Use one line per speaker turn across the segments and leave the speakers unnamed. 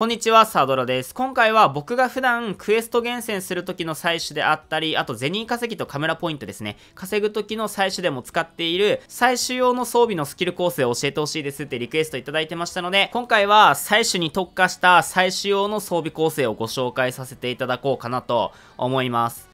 こんにちは、サードラです。今回は僕が普段クエスト厳選する時の採取であったり、あとゼニー稼ぎとカメラポイントですね。稼ぐ時の採取でも使っている採取用の装備のスキル構成を教えてほしいですってリクエストいただいてましたので、今回は採取に特化した採取用の装備構成をご紹介させていただこうかなと思います。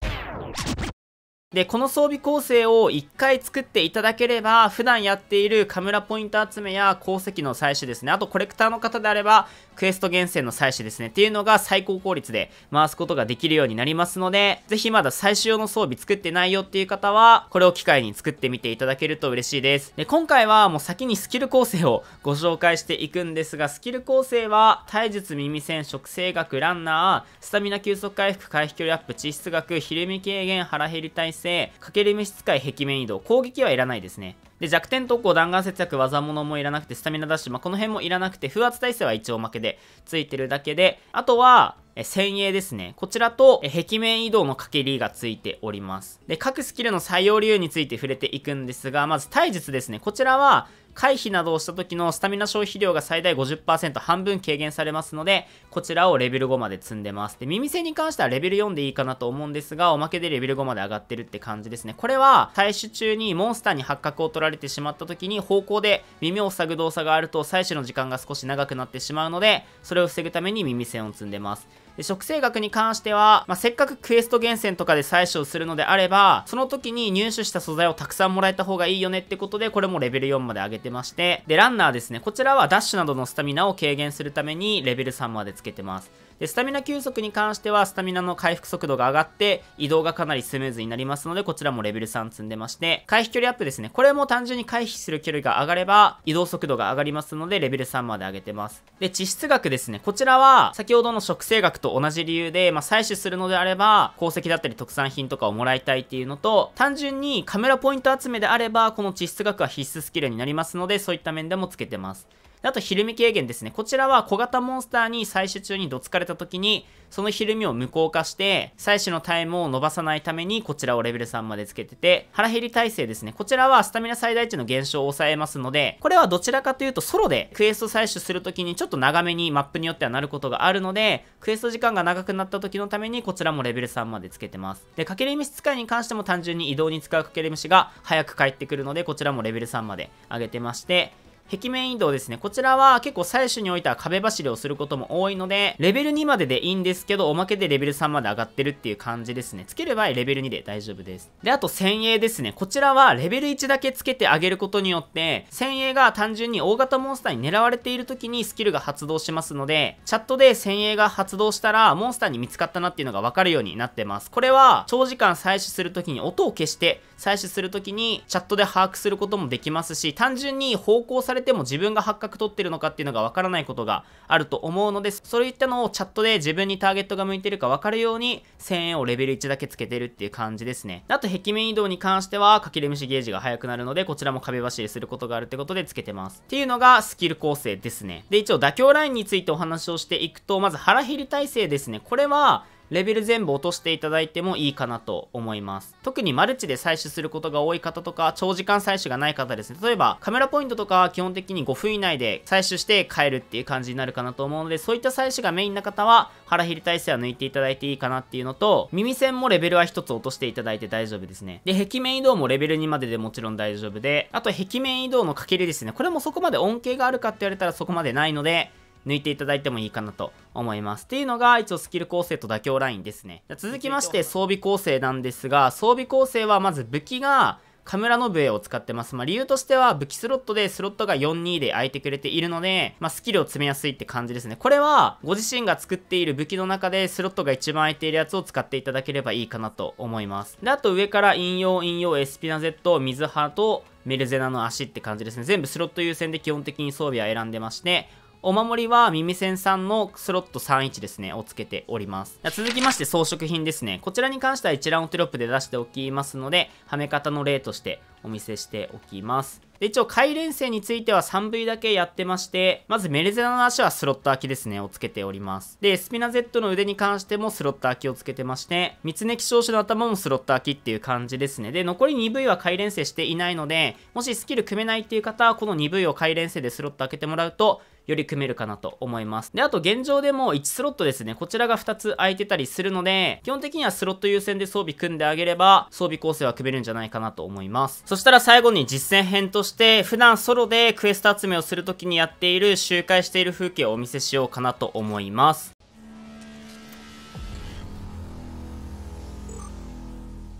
で、この装備構成を1回作っていただければ、普段やっているカムラポイント集めや鉱石の採取ですね、あとコレクターの方であれば、クエスト厳選の採取ですね、っていうのが最高効率で回すことができるようになりますので、ぜひまだ採取用の装備作ってないよっていう方は、これを機会に作ってみていただけると嬉しいです。で、今回はもう先にスキル構成をご紹介していくんですが、スキル構成は、体術、耳栓、食性学、ランナー、スタミナ休息回復、回避距離アップ、地質学、ひるみ軽減、腹減り体制、性、駆ける召使い壁面移動、攻撃はいらないですね。で、弱点特攻、弾丸節約、技物もいらなくて、スタミナダッシュ、まあ、この辺もいらなくて、風圧耐性は一応負けでついてるだけで、あとは、え、先鋭ですね。こちらと、え、壁面移動のかけりがついております。で、各スキルの採用理由について触れていくんですが、まず体術ですね。こちらは、回避などをした時のスタミナ消費量が最大50%半分軽減されますので、こちらをレベル5まで積んでます。で、耳栓に関してはレベル4でいいかなと思うんですが、おまけでレベル5まで上がってるって感じですね。これは、採取中にモンスターに発覚を取られてしまった時に、方向で耳を塞ぐ動作があると採取の時間が少し長くなってしまうので、それを防ぐために耳栓を積んでます。で生学に関しては、まあ、せっかくクエスト厳選とかで採取をするのであれば、その時に入手した素材をたくさんもらえた方がいいよねってことで、これもレベル4まで上げてまして、で、ランナーですね。こちらはダッシュなどのスタミナを軽減するためにレベル3までつけてます。でスタミナ休息に関してはスタミナの回復速度が上がって移動がかなりスムーズになりますのでこちらもレベル3積んでまして回避距離アップですねこれも単純に回避する距離が上がれば移動速度が上がりますのでレベル3まで上げてますで地質学ですねこちらは先ほどの植生学と同じ理由で、まあ、採取するのであれば鉱石だったり特産品とかをもらいたいっていうのと単純にカメラポイント集めであればこの地質学は必須スキルになりますのでそういった面でもつけてますあと、ひるみ軽減ですね。こちらは小型モンスターに採取中にどつかれた時に、そのひるみを無効化して、採取のタイムを伸ばさないために、こちらをレベル3までつけてて、腹減り耐性ですね。こちらはスタミナ最大値の減少を抑えますので、これはどちらかというとソロでクエスト採取するときにちょっと長めにマップによってはなることがあるので、クエスト時間が長くなった時のためにこちらもレベル3までつけてます。で、かけれ虫使いに関しても単純に移動に使うかけれ虫が早く帰ってくるので、こちらもレベル3まで上げてまして、壁面移動ですね。こちらは結構最初に置いた壁走りをすることも多いので、レベル2まででいいんですけど、おまけでレベル3まで上がってるっていう感じですね。つける場合、レベル2で大丈夫です。で、あと、先鋭ですね。こちらはレベル1だけつけてあげることによって、先鋭が単純に大型モンスターに狙われている時にスキルが発動しますので、チャットで先鋭が発動したら、モンスターに見つかったなっていうのがわかるようになってます。これは、長時間採取する時に音を消して、採取する時にチャットで把握することもできますし、単純に方向されされても自分が発覚取ってるのかっていうのがわからないことがあると思うので、そういったのをチャットで自分にターゲットが向いてるかわかるように、1000円をレベル1だけつけてるっていう感じですね。あと、壁面移動に関しては、かきれ虫ゲージが速くなるので、こちらも壁走りすることがあるってことでつけてます。っていうのがスキル構成ですね。で、一応妥協ラインについてお話をしていくと、まず腹減り体制ですね。これは、レベル全部落としていただいてもいいかなと思います。特にマルチで採取することが多い方とか、長時間採取がない方ですね。例えば、カメラポイントとか基本的に5分以内で採取して変えるっていう感じになるかなと思うので、そういった採取がメインな方は、腹減り体勢は抜いていただいていいかなっていうのと、耳栓もレベルは1つ落としていただいて大丈夫ですね。で、壁面移動もレベル2まででもちろん大丈夫で、あと壁面移動のかけるですね。これもそこまで恩恵があるかって言われたらそこまでないので、抜いていただいてもいいかなと思います。っていうのが一応スキル構成と妥協ラインですね。続きまして装備構成なんですが、装備構成はまず武器がカムラノブエを使ってます。まあ、理由としては武器スロットでスロットが42で空いてくれているので、まあ、スキルを詰めやすいって感じですね。これはご自身が作っている武器の中でスロットが一番空いているやつを使っていただければいいかなと思います。で、あと上から引用引用エスピナゼット、水派とメルゼナの足って感じですね。全部スロット優先で基本的に装備は選んでまして、お守りは耳栓さんのスロット31ですね、をつけております。続きまして装飾品ですね。こちらに関しては一覧をテロップで出しておきますので、はめ方の例としてお見せしておきます。で、一応、回連戦については3部位だけやってまして、まずメレゼナの足はスロット空きですね、をつけております。で、スピナ Z の腕に関してもスロット空きをつけてまして、三つ根希少種の頭もスロット空きっていう感じですね。で、残り2部位は回連戦していないので、もしスキル組めないっていう方は、この2部位を回連戦でスロット開けてもらうと、より組めるかなと思います。で、あと現状でも1スロットですね。こちらが2つ空いてたりするので、基本的にはスロット優先で装備組んであげれば、装備構成は組めるんじゃないかなと思います。そしたら最後に実践編として普段ソロでクエスト集めをするときにやっている周回している風景をお見せしようかなと思います。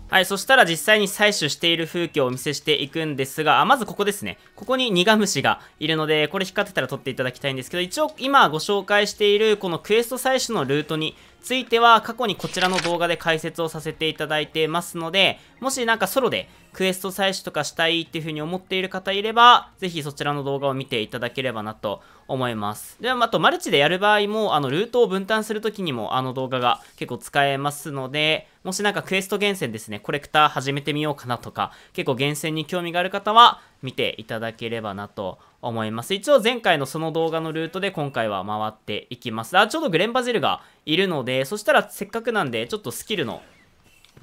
はい、そしたら実際に採取している風景をお見せしていくんですが、あまずここですね。ここに苦虫がいるので、これ光ってたら撮っていただきたいんですけど、一応今ご紹介しているこのクエスト採取のルートについては過去にこちらの動画で解説をさせていただいてますので、もしなんかソロでクエスト採取とかしたいっていう風に思っている方いれば、ぜひそちらの動画を見ていただければなと思います。では、あとマルチでやる場合も、あの、ルートを分担するときにもあの動画が結構使えますので、もしなんかクエスト厳選ですね、コレクター始めてみようかなとか、結構厳選に興味がある方は見ていただければなと思います。思います。一応前回のその動画のルートで今回は回っていきます。あ、ちょうどグレンバジルがいるので、そしたらせっかくなんで、ちょっとスキルの、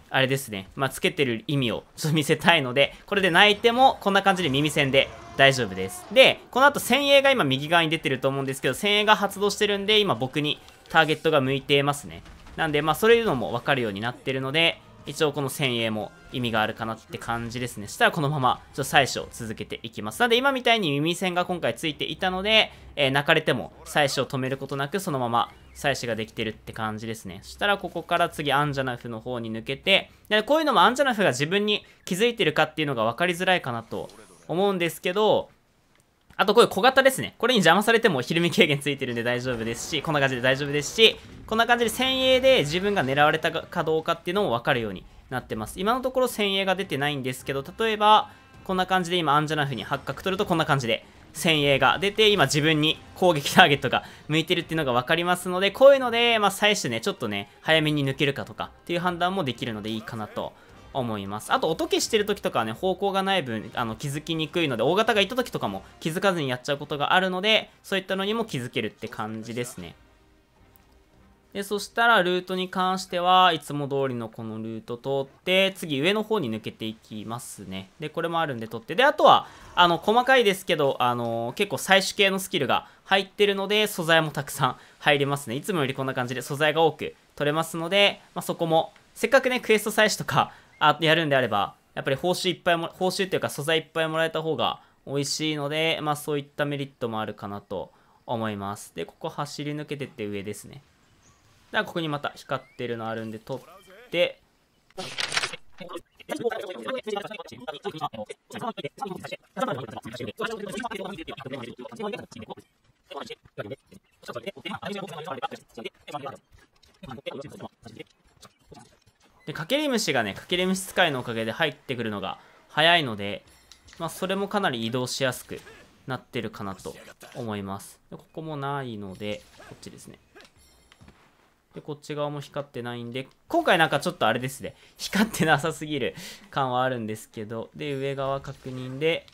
あれですね、まあ、つけてる意味をちょっと見せたいので、これで泣いてもこんな感じで耳栓で大丈夫です。で、この後先鋭が今右側に出てると思うんですけど、先鋭が発動してるんで、今僕にターゲットが向いてますね。なんで、まあ、それいうのもわかるようになってるので、一応この先鋭も意味があるかなって感じですね。したらこのまま、ちょっと採取を続けていきます。なので今みたいに耳栓が今回ついていたので、えー、泣かれても採取を止めることなくそのまま採取ができてるって感じですね。そしたらここから次アンジャナフの方に抜けて、でこういうのもアンジャナフが自分に気づいてるかっていうのが分かりづらいかなと思うんですけど、あとこういう小型ですね。これに邪魔されてもひるみ軽減ついてるんで大丈夫ですし、こんな感じで大丈夫ですし、こんな感じで先鋭で自分が狙われたかどうかっていうのも分かるようになってます。今のところ先鋭が出てないんですけど、例えば、こんな感じで今アンジャナフに八角取るとこんな感じで先鋭が出て、今自分に攻撃ターゲットが向いてるっていうのが分かりますので、こういうので、まあ最初ね、ちょっとね、早めに抜けるかとかっていう判断もできるのでいいかなと思います。あと、音消してる時とかはね、方向がない分、あの、気づきにくいので、大型がいた時とかも気づかずにやっちゃうことがあるので、そういったのにも気づけるって感じですね。で、そしたら、ルートに関しては、いつも通りのこのルート通って、次上の方に抜けていきますね。で、これもあるんで取って。で、あとは、あの、細かいですけど、あのー、結構採取系のスキルが入ってるので、素材もたくさん入りますね。いつもよりこんな感じで素材が多く取れますので、まあ、そこも、せっかくね、クエスト採取とか、あやるんであれば、やっぱり報酬いっぱいも、報酬っていうか素材いっぱいもらえた方が美味しいので、まあそういったメリットもあるかなと思います。で、ここ走り抜けてって上ですね。だここにまた光ってるのあるんで取って、で、かけり虫がね、かけり虫使いのおかげで入ってくるのが早いので、まあ、それもかなり移動しやすくなってるかなと思います。で、ここもないので、こっちですね。で、こっち側も光ってないんで、今回なんかちょっとあれですね、光ってなさすぎる感はあるんですけど、で、上側確認で、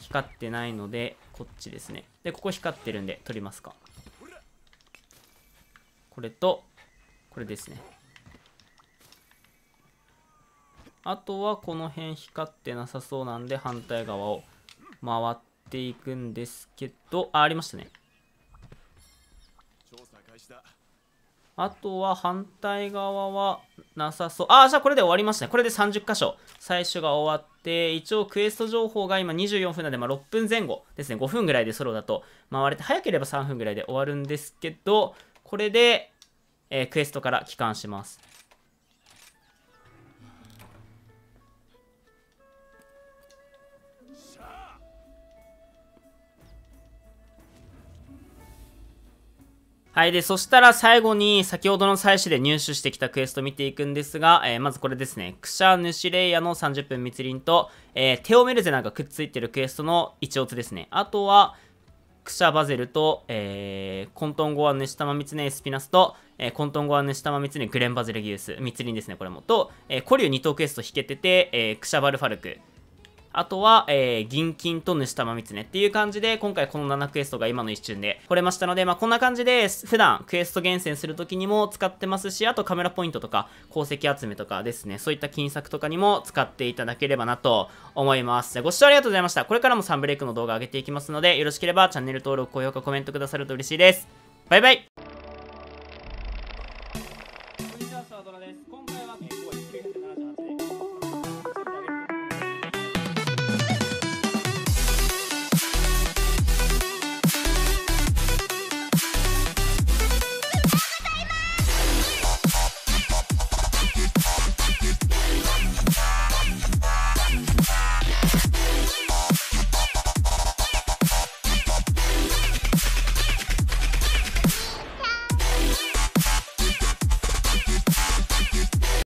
光ってないので、こっちですね。で、ここ光ってるんで、取りますか。これと、これですね。あとはこの辺光ってなさそうなんで反対側を回っていくんですけど、あ、ありましたね。あとは反対側はなさそう。あ、じゃあこれで終わりましたね。これで30箇所。最初が終わって、一応クエスト情報が今24分なんで、まあ、6分前後ですね。5分ぐらいでソロだと回れて、早ければ3分ぐらいで終わるんですけど、これで、えー、クエストから帰還します。はい。で、そしたら最後に先ほどの採取で入手してきたクエスト見ていくんですが、えー、まずこれですね。クシャヌシレイヤの30分密林と、えー、テオメルゼなんかくっついてるクエストの一オツですね。あとは、クシャバゼルと、えー、コントンゴアヌシタマミツネエスピナスと、えー、コントンゴアヌシタマミツネグレンバゼルギウス、密林ですね、これも。と、えー、コリュ2等クエスト引けてて、えー、クシャバルファルク、あとは、えー、銀金と主玉三ねっていう感じで、今回この7クエストが今の一瞬で来れましたので、まあ、こんな感じで、普段クエスト厳選する時にも使ってますし、あとカメラポイントとか、鉱石集めとかですね、そういった金策とかにも使っていただければなと思います。ご視聴ありがとうございました。これからもサンブレイクの動画上げていきますので、よろしければチャンネル登録、高評価、コメントくださると嬉しいです。バイバイ